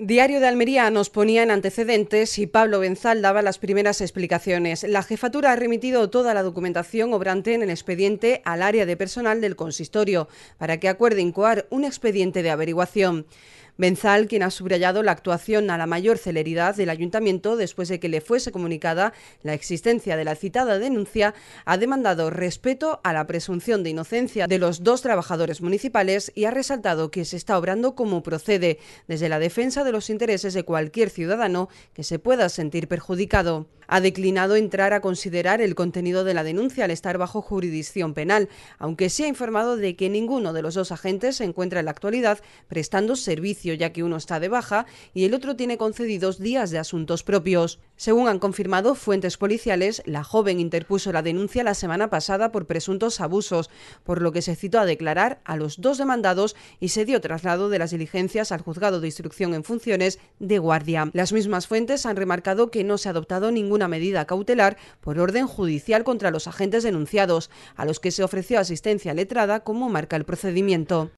Diario de Almería nos ponía en antecedentes y Pablo Benzal daba las primeras explicaciones. La jefatura ha remitido toda la documentación obrante en el expediente al área de personal del consistorio para que acuerde incoar un expediente de averiguación. Benzal, quien ha subrayado la actuación a la mayor celeridad del ayuntamiento después de que le fuese comunicada la existencia de la citada denuncia, ha demandado respeto a la presunción de inocencia de los dos trabajadores municipales y ha resaltado que se está obrando como procede, desde la defensa de los intereses de cualquier ciudadano que se pueda sentir perjudicado. Ha declinado entrar a considerar el contenido de la denuncia al estar bajo jurisdicción penal, aunque se sí ha informado de que ninguno de los dos agentes se encuentra en la actualidad prestando servicio ya que uno está de baja y el otro tiene concedidos días de asuntos propios. Según han confirmado fuentes policiales, la joven interpuso la denuncia la semana pasada por presuntos abusos, por lo que se citó a declarar a los dos demandados y se dio traslado de las diligencias al juzgado de instrucción en funciones de guardia. Las mismas fuentes han remarcado que no se ha adoptado ninguna medida cautelar por orden judicial contra los agentes denunciados, a los que se ofreció asistencia letrada como marca el procedimiento.